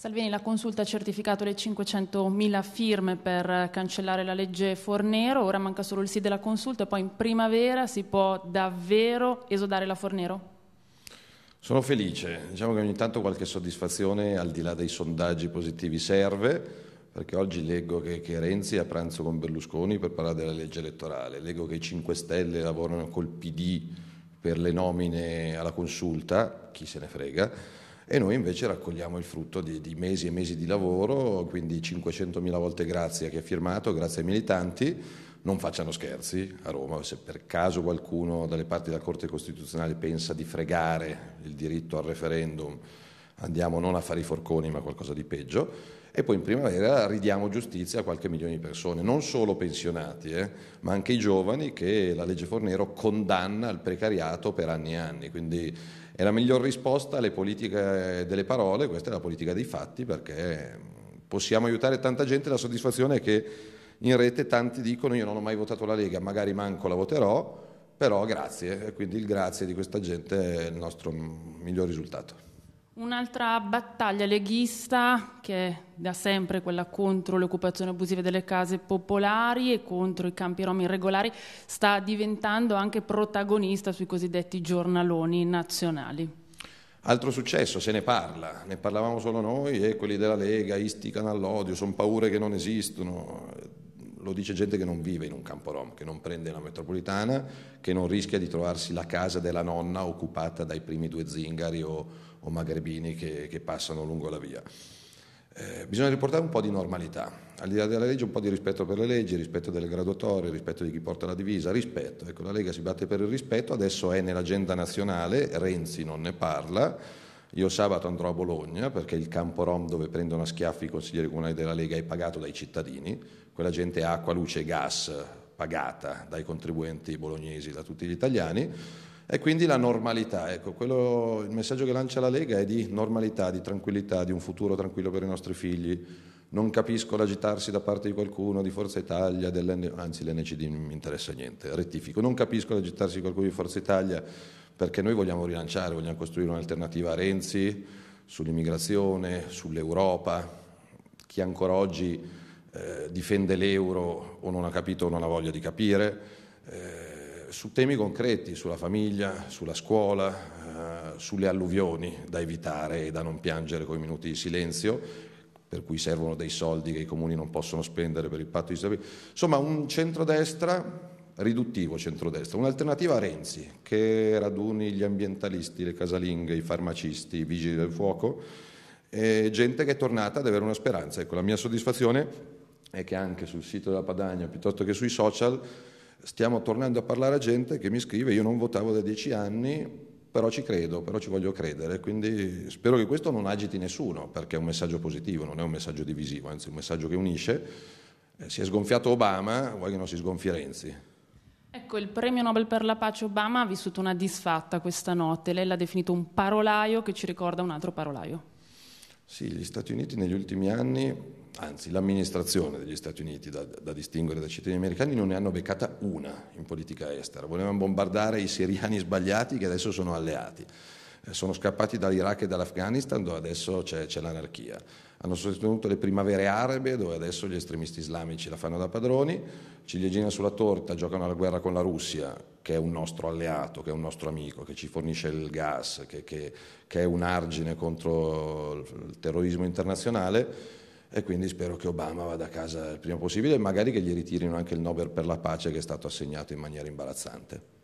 Salvini, la consulta ha certificato le 500.000 firme per cancellare la legge Fornero, ora manca solo il sì della consulta, e poi in primavera si può davvero esodare la Fornero? Sono felice, diciamo che ogni tanto qualche soddisfazione al di là dei sondaggi positivi serve, perché oggi leggo che, che Renzi è a pranzo con Berlusconi per parlare della legge elettorale, leggo che i 5 Stelle lavorano col PD per le nomine alla consulta, chi se ne frega e noi invece raccogliamo il frutto di, di mesi e mesi di lavoro, quindi 500.000 volte grazie a chi ha firmato, grazie ai militanti. Non facciano scherzi a Roma, se per caso qualcuno dalle parti della Corte Costituzionale pensa di fregare il diritto al referendum, andiamo non a fare i forconi ma qualcosa di peggio e poi in primavera ridiamo giustizia a qualche milione di persone, non solo pensionati, eh, ma anche i giovani che la legge Fornero condanna al precariato per anni e anni. Quindi è la miglior risposta alle politiche delle parole, questa è la politica dei fatti, perché mm, possiamo aiutare tanta gente, la soddisfazione è che in rete tanti dicono io non ho mai votato la Lega, magari manco la voterò, però grazie, quindi il grazie di questa gente è il nostro mm, miglior risultato. Un'altra battaglia leghista che è da sempre quella contro le occupazioni abusive delle case popolari e contro i campi rom irregolari sta diventando anche protagonista sui cosiddetti giornaloni nazionali. Altro successo, se ne parla, ne parlavamo solo noi e quelli della Lega isticano all'odio, sono paure che non esistono lo dice gente che non vive in un campo rom, che non prende la metropolitana, che non rischia di trovarsi la casa della nonna occupata dai primi due zingari o, o magrebini che, che, passano lungo la via. Eh, bisogna riportare un po' di normalità, al di là della legge un po' di rispetto per le leggi, rispetto delle graduatorie, rispetto di chi porta la divisa, rispetto. Ecco, la Lega si batte per il rispetto, adesso è nell'agenda nazionale, Renzi non ne parla, io sabato andrò a Bologna perché il campo Rom dove prendono a schiaffi i consiglieri comunali della Lega è pagato dai cittadini, quella gente ha acqua, luce e gas pagata dai contribuenti bolognesi, da tutti gli italiani. E quindi la normalità, ecco, quello, il messaggio che lancia la Lega è di normalità, di tranquillità, di un futuro tranquillo per i nostri figli. Non capisco l'agitarsi da parte di qualcuno di Forza Italia, anzi l'NCD non mi interessa niente, rettifico, non capisco l'agitarsi di qualcuno di Forza Italia perché noi vogliamo rilanciare, vogliamo costruire un'alternativa a Renzi sull'immigrazione, sull'Europa. Chi ancora oggi eh, difende l'euro o non ha capito o non ha voglia di capire, eh, su temi concreti, sulla famiglia, sulla scuola, eh, sulle alluvioni da evitare e da non piangere con i minuti di silenzio, per cui servono dei soldi che i comuni non possono spendere per il patto di stabilità. Insomma, un centrodestra riduttivo centrodestra, un'alternativa a Renzi che raduni gli ambientalisti, le casalinghe, i farmacisti, i vigili del fuoco, gente che è tornata ad avere una speranza. Ecco, la mia soddisfazione è che anche sul sito della Padagna, piuttosto che sui social, stiamo tornando a parlare a gente che mi scrive io non votavo da dieci anni, però ci credo, però ci voglio credere, quindi spero che questo non agiti nessuno, perché è un messaggio positivo, non è un messaggio divisivo, anzi è un messaggio che unisce. Eh, si è sgonfiato Obama, vuoi che non si sgonfi Renzi? Ecco, il premio Nobel per la pace Obama ha vissuto una disfatta questa notte. Lei l'ha definito un parolaio che ci ricorda un altro parolaio. Sì, gli Stati Uniti negli ultimi anni, anzi l'amministrazione degli Stati Uniti, da, da distinguere dai cittadini americani, non ne hanno beccata una in politica estera. Volevano bombardare i siriani sbagliati che adesso sono alleati eh, sono scappati dall'Iraq e dall'Afghanistan dove adesso c'è, c'è l'anarchia. Hanno sostenuto le primavere arabe dove adesso gli estremisti islamici la fanno da padroni, ciliegina sulla torta, giocano alla guerra con la Russia, che è un nostro alleato, che è un nostro amico, che ci fornisce il gas, che, che, che è un argine contro il terrorismo internazionale e quindi spero che Obama vada a casa il prima possibile e magari che gli ritirino anche il Nobel per la pace che è stato assegnato in maniera imbarazzante.